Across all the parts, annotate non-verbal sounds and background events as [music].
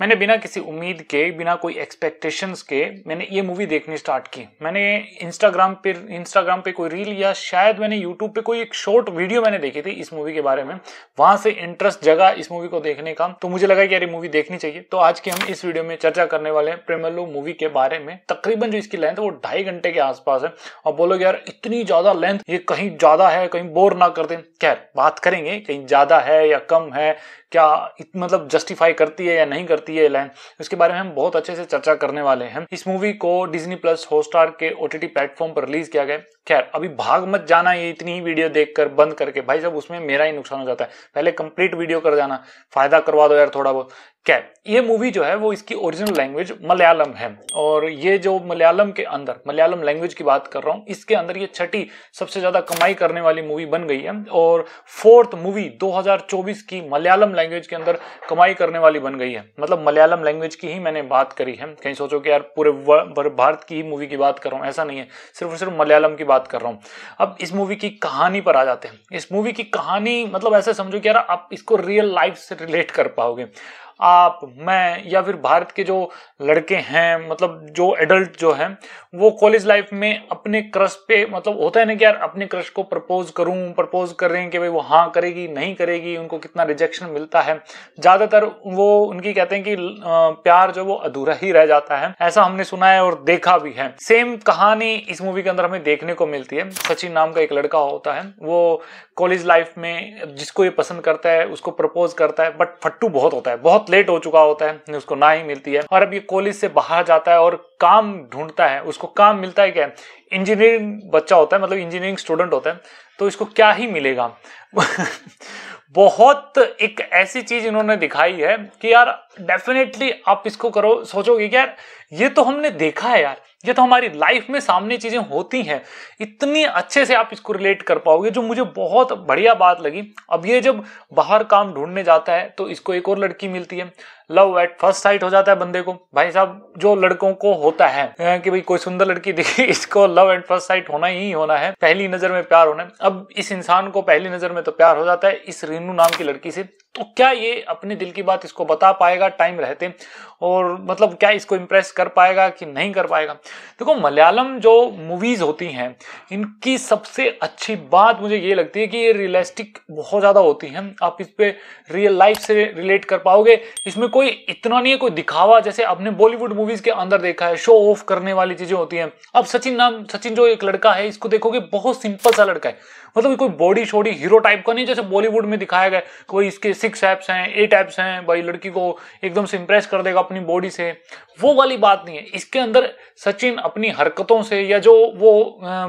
मैंने बिना किसी उम्मीद के बिना कोई एक्सपेक्टेशंस के मैंने ये मूवी देखनी स्टार्ट की मैंने इंस्टाग्राम पे इंस्टाग्राम पे कोई रील या शायद मैंने यूट्यूब पे कोई एक शॉर्ट वीडियो मैंने देखी थी इस मूवी के बारे में वहां से इंटरेस्ट जगा इस मूवी को देखने का तो मुझे लगा कि यार मूवी देखनी चाहिए तो आज की हम इस वीडियो में चर्चा करने वाले हैं प्रेमलो मूवी के बारे में तकरीबन जो इसकी लेंथ वो ढाई घंटे के आसपास है और बोलोगे यार इतनी ज्यादा लेंथ ये कहीं ज्यादा है कहीं बोर ना दे खैर बात करेंगे कहीं ज्यादा है या कम है क्या मतलब जस्टिफाई करती है या नहीं करती करती है एलायन उसके बारे में हम बहुत अच्छे से चर्चा करने वाले हैं इस मूवी को डिजनी प्लस हॉटस्टार के ओटीटी प्लेटफॉर्म पर रिलीज किया गया खैर अभी भाग मत जाना ये इतनी ही वीडियो देखकर बंद करके भाई सब उसमें मेरा ही नुकसान हो जाता है पहले कंप्लीट वीडियो कर जाना फायदा करवा दो यार थोड़ा बहुत खैर ये मूवी जो है वो इसकी ओरिजिनल लैंग्वेज मलयालम है और ये जो मलयालम के अंदर मलयालम लैंग्वेज की बात कर रहा हूँ इसके अंदर ये छठी सबसे ज्यादा कमाई करने वाली मूवी बन गई है और फोर्थ मूवी 2024 की मलयालम लैंग्वेज के अंदर कमाई करने वाली बन गई है मतलब मलयालम लैंग्वेज की ही मैंने बात करी है कहीं सोचो कि यार पूरे भारत की ही मूवी की बात कर रहा हूँ ऐसा नहीं है सिर्फ और सिर्फ मलयालम की बात कर रहा हूँ अब इस मूवी की कहानी पर आ जाते हैं इस मूवी की कहानी मतलब ऐसे समझो कि यार आप इसको रियल लाइफ से रिलेट कर पाओगे आप मैं या फिर भारत के जो लड़के हैं मतलब जो एडल्ट जो है वो कॉलेज लाइफ में अपने क्रश पे मतलब होता है ना कि यार अपने क्रश को प्रपोज करूं प्रपोज कर रहे हैं कि भाई वो हाँ करेगी नहीं करेगी उनको कितना रिजेक्शन मिलता है ज्यादातर वो उनकी कहते हैं कि प्यार जो वो अधूरा ही रह जाता है ऐसा हमने सुना है और देखा भी है सेम कहानी इस मूवी के अंदर हमें देखने को मिलती है सचिन नाम का एक लड़का होता है वो कॉलेज लाइफ में जिसको ये पसंद करता है उसको प्रपोज करता है बट फट्टू बहुत होता है बहुत बहुत लेट हो चुका होता है उसको ना ही मिलती है और अब ये कॉलेज से बाहर जाता है और काम ढूंढता है उसको काम मिलता है क्या इंजीनियरिंग बच्चा होता है मतलब इंजीनियरिंग स्टूडेंट होता है तो इसको क्या ही मिलेगा [laughs] बहुत एक ऐसी चीज इन्होंने दिखाई है कि यार डेफिनेटली आप इसको करो सोचोगे कि यार ये तो हमने देखा है यार ये तो हमारी लाइफ में सामने चीजें होती हैं इतनी अच्छे से आप इसको रिलेट कर पाओगे जो मुझे बहुत बढ़िया बात लगी अब ये जब बाहर काम ढूंढने जाता है तो इसको एक और लड़की मिलती है लव एट फर्स्ट साइट हो जाता है बंदे को भाई साहब जो लड़कों को होता है कि भाई कोई सुंदर लड़की [laughs] दिखी इसको लव एट फर्स्ट साइट होना ही होना है पहली नजर में प्यार होना है अब इस इंसान को पहली नजर में तो प्यार हो जाता है इस रेनू नाम की लड़की से तो क्या ये अपने दिल की बात इसको बता पाएगा टाइम रहते और मतलब क्या इसको इम्प्रेस कर पाएगा कि नहीं कर पाएगा देखो मलयालम जो मूवीज़ होती हैं इनकी सबसे अच्छी बात मुझे ये लगती है कि ये रियलिस्टिक बहुत ज़्यादा होती हैं आप इस पर रियल लाइफ से रिलेट कर पाओगे इसमें कोई इतना नहीं है कोई दिखावा जैसे आपने बॉलीवुड मूवीज के अंदर देखा है शो ऑफ करने वाली चीजें होती हैं अब सचिन नाम सचिन जो एक लड़का है इसको देखोगे बहुत सिंपल सा लड़का है मतलब कोई बॉडी शोडी हीरो टाइप का नहीं जैसे बॉलीवुड में दिखाया गया कोई इसके सिक्स एप्स हैं एट एप्स हैं भाई लड़की को एकदम से इंप्रेस कर देगा अपनी बॉडी से वो वाली बात नहीं है इसके अंदर सचिन अपनी हरकतों से या जो वो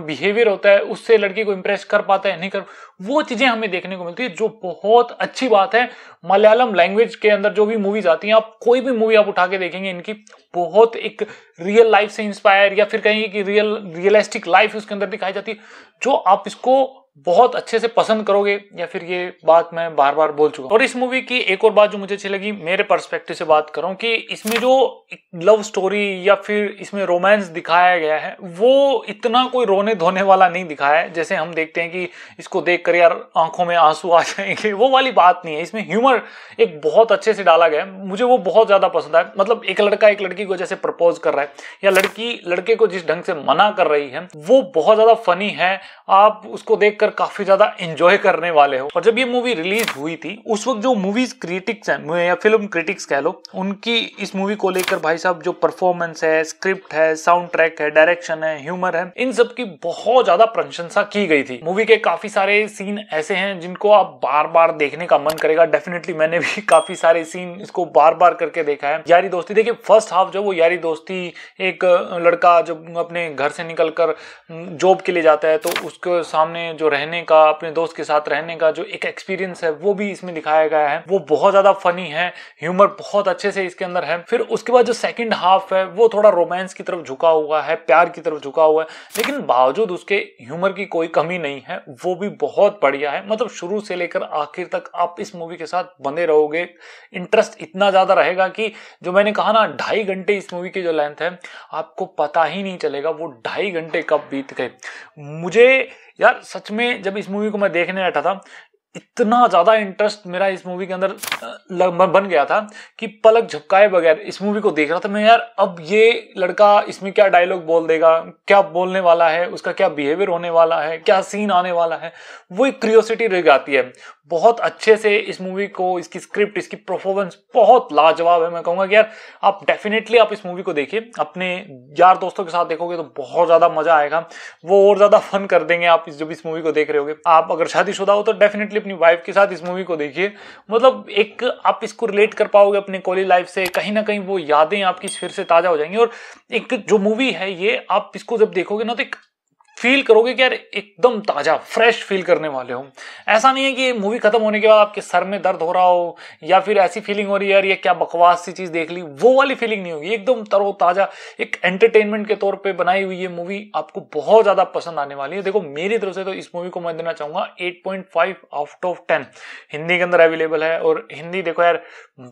बिहेवियर होता है उससे लड़की को इंप्रेस कर पाता है नहीं कर वो चीजें हमें देखने को मिलती है जो बहुत अच्छी बात है मलयालम लैंग्वेज के अंदर जो भी मूवीज जाती हैं आप कोई भी मूवी आप उठा के देखेंगे इनकी बहुत एक रियल लाइफ से इंस्पायर या फिर कहेंगे कि रियल रियलिस्टिक लाइफ उसके अंदर दिखाई जाती है जो आप इसको बहुत अच्छे से पसंद करोगे या फिर ये बात मैं बार बार बोल चुका और इस मूवी की एक और बात जो मुझे अच्छी लगी मेरे पर्सपेक्टिव से बात करूं कि इसमें जो लव स्टोरी या फिर इसमें रोमांस दिखाया गया है वो इतना कोई रोने धोने वाला नहीं दिखाया है जैसे हम देखते हैं कि इसको देख कर यार आंखों में आंसू आ जाएंगे वो वाली बात नहीं है इसमें ह्यूमर एक बहुत अच्छे से डाला गया है मुझे वो बहुत ज़्यादा पसंद आया मतलब एक लड़का एक लड़की को जैसे प्रपोज कर रहा है या लड़की लड़के को जिस ढंग से मना कर रही है वो बहुत ज़्यादा फनी है आप उसको देख देखकर काफी ज्यादा एंजॉय करने वाले हो और जब ये मूवी रिलीज हुई थी उस वक्त जो मूवीज क्रिटिक्स हैं या फिल्म क्रिटिक्स कह लो उनकी इस मूवी को लेकर भाई साहब जो परफॉर्मेंस है स्क्रिप्ट है साउंड ट्रैक है डायरेक्शन है ह्यूमर है इन सब की बहुत ज्यादा प्रशंसा की गई थी मूवी के काफी सारे सीन ऐसे हैं जिनको आप बार बार देखने का मन करेगा डेफिनेटली मैंने भी [laughs] काफी सारे सीन इसको बार बार करके देखा है यारी दोस्ती देखिए फर्स्ट हाफ जो वो यारी दोस्ती एक लड़का जब अपने घर से निकलकर जॉब के लिए जाता है तो उसके सामने जो रहने का अपने दोस्त के साथ रहने का जो एक एक्सपीरियंस है वो भी इसमें दिखाया गया है वो बहुत ज्यादा फनी है ह्यूमर बहुत अच्छे से इसके अंदर है फिर उसके बाद जो सेकंड हाफ है वो थोड़ा रोमांस की तरफ झुका हुआ है प्यार की तरफ झुका हुआ है लेकिन बावजूद उसके ह्यूमर की कोई कमी नहीं है वो भी बहुत बढ़िया है मतलब शुरू से लेकर आखिर तक आप इस मूवी के साथ बंधे रहोगे इंटरेस्ट इतना ज्यादा रहेगा कि जो मैंने कहा ना ढाई घंटे इस मूवी की जो लेंथ है आपको पता ही नहीं चलेगा वो ढाई घंटे कब बीत गए मुझे यार सच में जब इस मूवी को मैं देखने बैठा था इतना ज़्यादा इंटरेस्ट मेरा इस मूवी के अंदर बन गया था कि पलक झपकाए बगैर इस मूवी को देख रहा था मैं यार अब ये लड़का इसमें क्या डायलॉग बोल देगा क्या बोलने वाला है उसका क्या बिहेवियर होने वाला है क्या सीन आने वाला है वो एक क्रियोसिटी रह जाती है बहुत अच्छे से इस मूवी को इसकी स्क्रिप्ट इसकी परफॉर्मेंस बहुत लाजवाब है मैं कहूँगा कि यार आप डेफिनेटली आप इस मूवी को देखिए अपने यार दोस्तों के साथ देखोगे तो बहुत ज़्यादा मज़ा आएगा वो और ज़्यादा फन कर देंगे आप इस जब इस मूवी को देख रहे होगे आप अगर शादीशुदा हो तो डेफिनेटली अपनी वाइफ के साथ इस मूवी को देखिए मतलब एक आप इसको रिलेट कर पाओगे अपने कॉलेज लाइफ से कहीं ना कहीं वो यादें आपकी फिर से ताज़ा हो जाएंगी और एक जो मूवी है ये आप इसको जब देखोगे ना तो एक फील करोगे कि यार एकदम ताजा फ्रेश फील करने वाले हो ऐसा नहीं है कि मूवी खत्म होने के बाद आपके सर में दर्द हो रहा हो या फिर ऐसी फीलिंग हो रही है यार ये क्या बकवास सी चीज देख ली वो वाली फीलिंग नहीं होगी एकदम तरो ताजा एक एंटरटेनमेंट के तौर पे बनाई हुई ये मूवी आपको बहुत ज्यादा पसंद आने वाली है देखो मेरी तरफ से तो इस मूवी को मैं देना चाहूंगा eight point five out of ten Hindi के अंदर अवेलेबल है और हिंदी देखो यार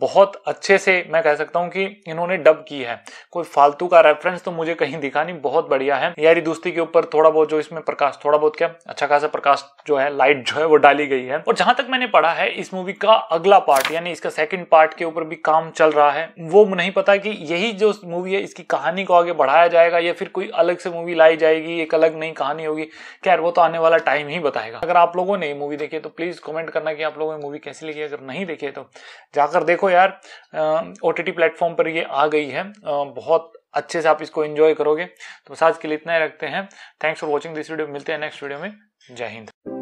बहुत अच्छे से मैं कह सकता हूँ कि इन्होंने डब की है कोई फालतू का रेफरेंस तो मुझे कहीं दिखा नहीं बहुत बढ़िया है यारी दोस्ती के ऊपर थोड़ा बहुत जो इसमें प्रकाश थोड़ा बहुत क्या अच्छा खासा प्रकाश जो है लाइट जो है वो डाली गई है और जहां तक मैंने पढ़ा है इस मूवी का अगला पार्ट यानी इसका सेकंड पार्ट के ऊपर भी काम चल रहा है वो नहीं पता कि यही जो मूवी है इसकी कहानी को आगे बढ़ाया जाएगा या फिर कोई अलग से मूवी लाई जाएगी एक अलग नई कहानी होगी खैर वो तो आने वाला टाइम ही बताएगा अगर आप लोगों ने मूवी देखी तो प्लीज कॉमेंट करना कि आप लोगों ने मूवी कैसी लगी अगर नहीं देखी तो जाकर देखो यार ओ टी प्लेटफॉर्म पर ये आ गई है बहुत अच्छे से आप इसको इंजॉय करोगे तो बस आज के लिए इतना ही रखते हैं thanks for watching this video मिलते हैं नेक्स्ट वीडियो में जय हिंद